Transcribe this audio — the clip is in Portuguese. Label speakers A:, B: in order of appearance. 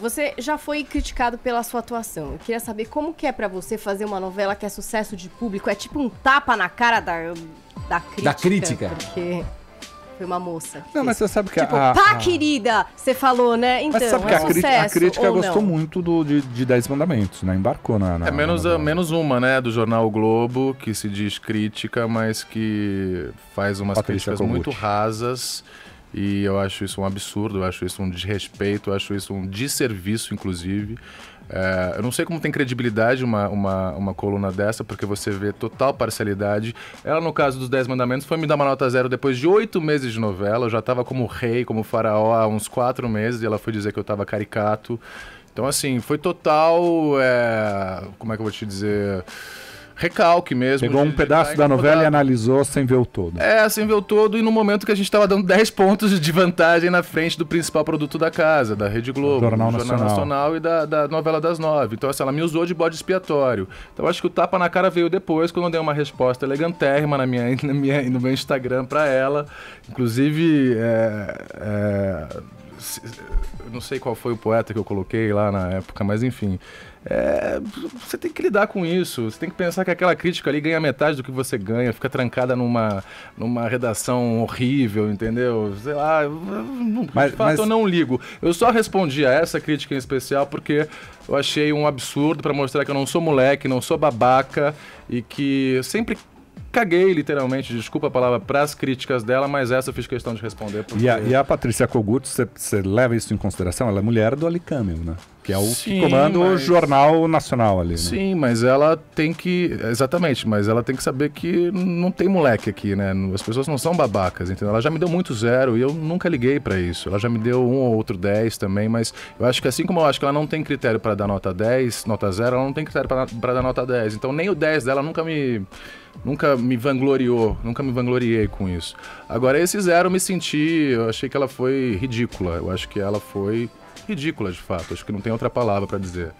A: Você já foi criticado pela sua atuação. Eu queria saber como que é para você fazer uma novela que é sucesso de público. É tipo um tapa na cara da, da crítica. Da crítica. Porque foi uma moça. Não, mas você sabe que tipo, a... Tipo, pá, querida, você falou, né? Então, mas sabe que é a, sucesso, a crítica gostou não? muito do, de, de Dez Mandamentos, né? Embarcou na... na é menos, na... É menos uma, né? Do jornal Globo, que se diz crítica, mas que faz umas Patrícia críticas Kogut. muito rasas. E eu acho isso um absurdo, eu acho isso um desrespeito, eu acho isso um desserviço, inclusive. É, eu não sei como tem credibilidade uma, uma, uma coluna dessa, porque você vê total parcialidade. Ela, no caso dos Dez Mandamentos, foi me dar uma nota zero depois de oito meses de novela. Eu já estava como rei, como faraó há uns quatro meses, e ela foi dizer que eu estava caricato. Então, assim, foi total. É, como é que eu vou te dizer? recalque mesmo. Pegou de, um pedaço da novela e analisou sem ver o todo. É, sem ver o todo e no momento que a gente estava dando 10 pontos de vantagem na frente do principal produto da casa, da Rede Globo, Jornal do Jornal, Nacional. Nacional, e da, da novela das nove. Então, assim, ela me usou de bode expiatório. Então, acho que o tapa na cara veio depois, quando eu dei uma resposta elegantérrima na minha, na minha, no meu Instagram para ela. Inclusive, é, é não sei qual foi o poeta que eu coloquei lá na época, mas enfim. É, você tem que lidar com isso. Você tem que pensar que aquela crítica ali ganha metade do que você ganha, fica trancada numa, numa redação horrível, entendeu? Sei lá, mas, de fato mas... eu não ligo. Eu só respondi a essa crítica em especial porque eu achei um absurdo para mostrar que eu não sou moleque, não sou babaca e que sempre caguei literalmente, desculpa a palavra, para as críticas dela, mas essa eu fiz questão de responder. Porque... E, a, e a Patrícia Kogut, você leva isso em consideração? Ela é mulher do Alicâmio, né? que é o Sim, que comanda mas... o jornal nacional ali. Né? Sim, mas ela tem que. Exatamente, mas ela tem que saber que não tem moleque aqui, né? As pessoas não são babacas, entendeu? Ela já me deu muito zero e eu nunca liguei para isso. Ela já me deu um ou outro 10 também, mas eu acho que assim como eu acho que ela não tem critério para dar nota 10, nota zero, ela não tem critério para dar nota 10. Então nem o 10 dela nunca me nunca me vangloriou, nunca me vangloriei com isso. Agora, esse zero eu me senti, eu achei que ela foi ridícula. Eu acho que ela foi ridícula de fato, acho que não tem outra palavra para dizer.